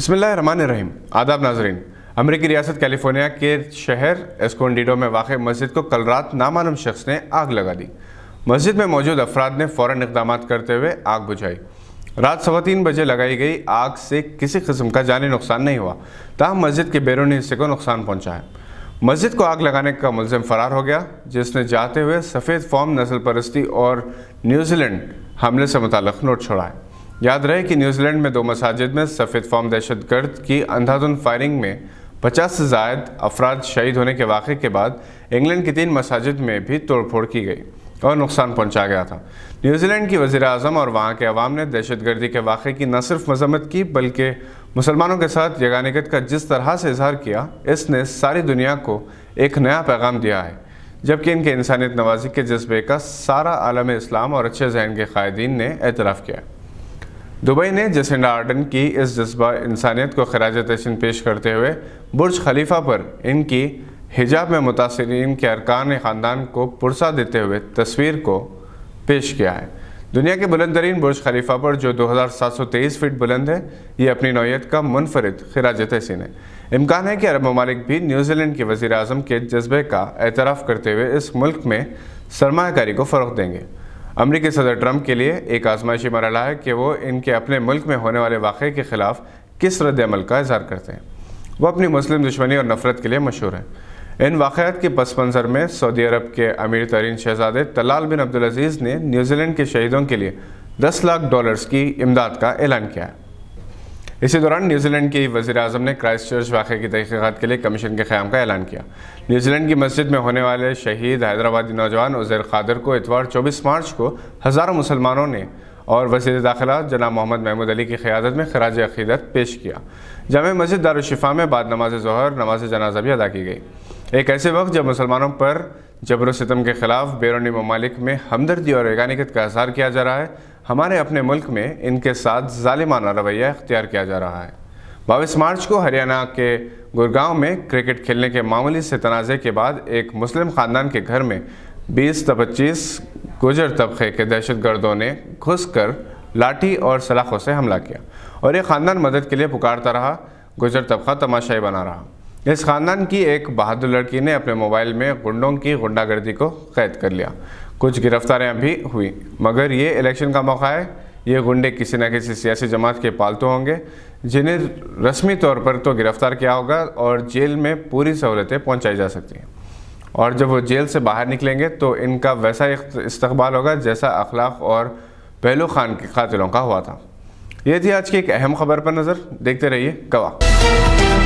रहीम आदाब नाजरीन अमरीकी रियासत कैलिफोर्निया के शहर एस्कोंडिडो में वाक़ मस्जिद को कल रात नामालूम शख्स ने आग लगा दी मस्जिद में मौजूद अफराद ने फ़ौर इकदाम करते हुए आग बुझाई रात सवा तीन बजे लगाई गई आग से किसी किस्म का जानी नुकसान नहीं हुआ तहम मस्जिद के बैरूनी हिस्से को नुकसान पहुँचा है मस्जिद को आग लगाने का मुलम फरार हो गया जिसने जाते हुए सफ़ेद फॉर्म नस्ल परस्ती और न्यूजीलैंड हमले से मुतल नोट छोड़ा है याद रहे कि न्यूजीलैंड में दो मसाजिद में सफ़ेद फॉर्म दहशत गर्द की अंधाधुन फायरिंग में पचास से जायद अफराद शहीद होने के वाक़े के बाद इंग्लैंड की तीन मसाजिद में भी तोड़फोड़ की गई और नुकसान पहुंचा गया था न्यूजीलैंड की वजी अजम और वहाँ के अवाम ने दहशत गर्दी के वाक़े की न सिर्फ मजम्मत की बल्कि मुसलमानों के साथ यगानगत का जिस तरह से इजहार किया इसने सारी दुनिया को एक नया पैगाम दिया है जबकि इनके इंसानियत नवाजी के जज्बे का सारा आलम इस्लाम और अच्छे जहन के क़ायदीन ने एतराफ़ किया है दुबई ने जसेंडा आर्डन की इस जज्बा इंसानियत को खराज तशन पेश करते हुए बुर्ज खलीफा पर इनकी हिजाब में मुतासरीन के अरकान ख़ानदान को पुरसा देते हुए तस्वीर को पेश किया है दुनिया के बुलंद तरीन बुरज खलीफा पर जो 2723 फीट बुलंद है ये अपनी नौीयत का मुनफरद खराज तहसीन है इम्कान है कि अरब ममालिक भी न्यूजीलैंड के वजी अजम के जज्बे का एतराफ़ करते हुए इस मुल्क में सरमाकारी को फ़रोग देंगे अमरीकी सदर ट्रंप के लिए एक आजमाइशी मरला है कि वो इनके अपने मुल्क में होने वाले वाक़े के ख़िलाफ़ किस रद्दमल का इजहार करते हैं वो अपनी मुस्लिम दुश्मनी और नफरत के लिए मशहूर हैं इन वाक़ात के पस मंज़र में सऊदी अरब के अमीर तरीन शहजादे तलाल बिन अब्दुल अजीज़ ने न्यूजीलैंड के शहीदों के लिए 10 लाख डॉलर्स की इमदाद का ऐलान किया है इसी दौरान न्यूजीलैंड की वजी अजम ने क्राइस्ट चर्च वाक़े की तहकीक़त के लिए कमीशन के क़्याम का ऐलान किया न्यूजीलैंड की मस्जिद में होने वाले शहीद हैदराबादी नौजवान उजैर खादर को इतवार चौबीस मार्च को हज़ारों मुसलमानों ने और वजीर दाखिला जना मोहम्मद महमूद अली की क़्यादत में खराज अकीदत पेश किया जाम मस्जिद दारशिफ़ा में बाद नमाज जहर नमाज जनाजा भी अदा की गई एक ऐसे वक्त जब मुसलमानों पर जबर सितम के खिलाफ बैरूनी ममालिक में हमदर्दी और एकानिकत का इजहार किया जा रहा है हमारे अपने मुल्क में इनके साथ ालिमाना रवैया इख्तियार किया जा रहा है बाईस मार्च को हरियाणा के गुरगांव में क्रिकेट खेलने के मामूली से तनाज़े के बाद एक मुस्लिम ख़ानदान के घर में 20 से पच्चीस गुजर तबके के दहशत गर्दों ने घुस कर लाठी और सलाखों से हमला किया और ये ख़ानदान मदद के लिए पुकारता रहा गुजर तबका तमाशाई बना रहा इस ख़ानदान की एक बहादुर लड़की ने अपने मोबाइल में गुंडों की गुंडागर्दी को कैद कर लिया कुछ गिरफ्तारियां भी हुई मगर ये इलेक्शन का मौका है ये गुंडे किसी न किसी सियासी जमात के पालतू होंगे जिन्हें रस्मी तौर पर तो गिरफ्तार किया होगा और जेल में पूरी सहूलतें पहुंचाई जा सकती हैं और जब वो जेल से बाहर निकलेंगे तो इनका वैसा इस्तबाल होगा जैसा अखलाक और पहलू खान के कातिलों का हुआ था ये थी आज की एक अहम खबर पर नज़र देखते रहिए गवाह